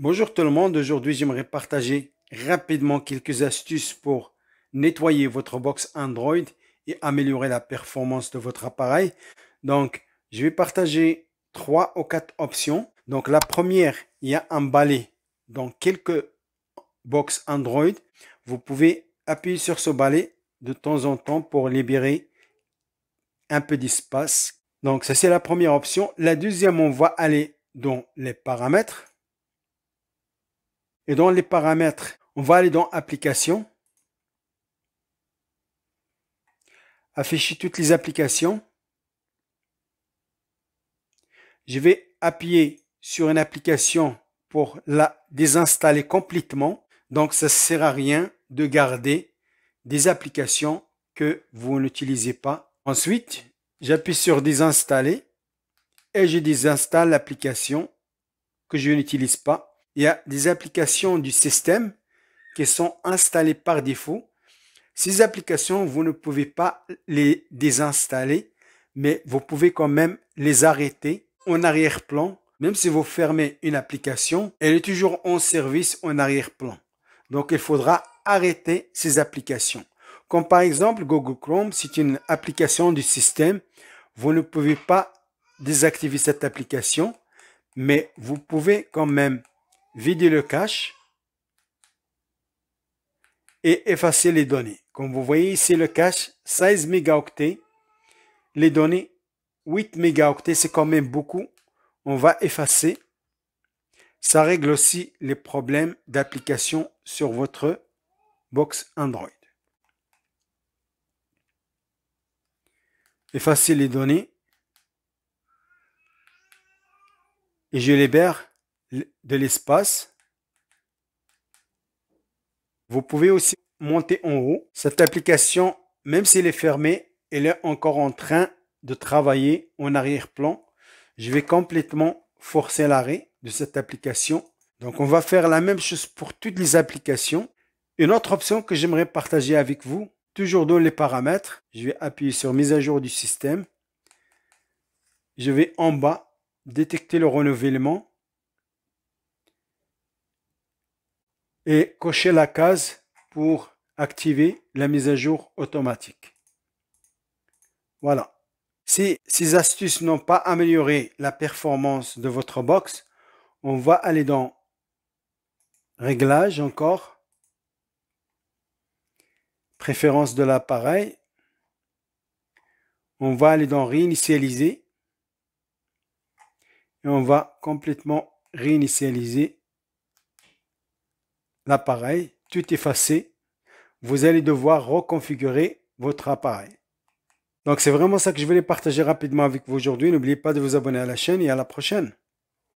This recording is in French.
Bonjour tout le monde, aujourd'hui j'aimerais partager rapidement quelques astuces pour nettoyer votre box Android et améliorer la performance de votre appareil. Donc je vais partager trois ou quatre options. Donc la première, il y a un balai dans quelques box Android. Vous pouvez appuyer sur ce balai de temps en temps pour libérer un peu d'espace. Donc ça c'est la première option. La deuxième, on va aller dans les paramètres et dans les paramètres, on va aller dans Applications. Afficher toutes les applications. Je vais appuyer sur une application pour la désinstaller complètement. Donc, ça ne sert à rien de garder des applications que vous n'utilisez pas. Ensuite, j'appuie sur désinstaller et je désinstalle l'application que je n'utilise pas il y a des applications du système qui sont installées par défaut. Ces applications, vous ne pouvez pas les désinstaller, mais vous pouvez quand même les arrêter en arrière-plan. Même si vous fermez une application, elle est toujours en service en arrière-plan. Donc, il faudra arrêter ces applications. Comme par exemple Google Chrome, c'est une application du système. Vous ne pouvez pas désactiver cette application, mais vous pouvez quand même vider le cache et effacer les données. Comme vous voyez ici, le cache 16 mégaoctets, les données 8 mégaoctets, c'est quand même beaucoup. On va effacer. Ça règle aussi les problèmes d'application sur votre box Android. Effacer les données et je libère de l'espace. Vous pouvez aussi monter en haut. Cette application, même elle est fermée elle est encore en train de travailler en arrière-plan. Je vais complètement forcer l'arrêt de cette application. Donc on va faire la même chose pour toutes les applications. Une autre option que j'aimerais partager avec vous, toujours dans les paramètres, je vais appuyer sur mise à jour du système. Je vais en bas, détecter le renouvellement. et cocher la case pour activer la mise à jour automatique. Voilà. Si ces astuces n'ont pas amélioré la performance de votre box, on va aller dans Réglages encore, Préférences de l'appareil. On va aller dans Réinitialiser et on va complètement réinitialiser l'appareil, tout effacé. Vous allez devoir reconfigurer votre appareil. Donc c'est vraiment ça que je voulais partager rapidement avec vous aujourd'hui. N'oubliez pas de vous abonner à la chaîne et à la prochaine.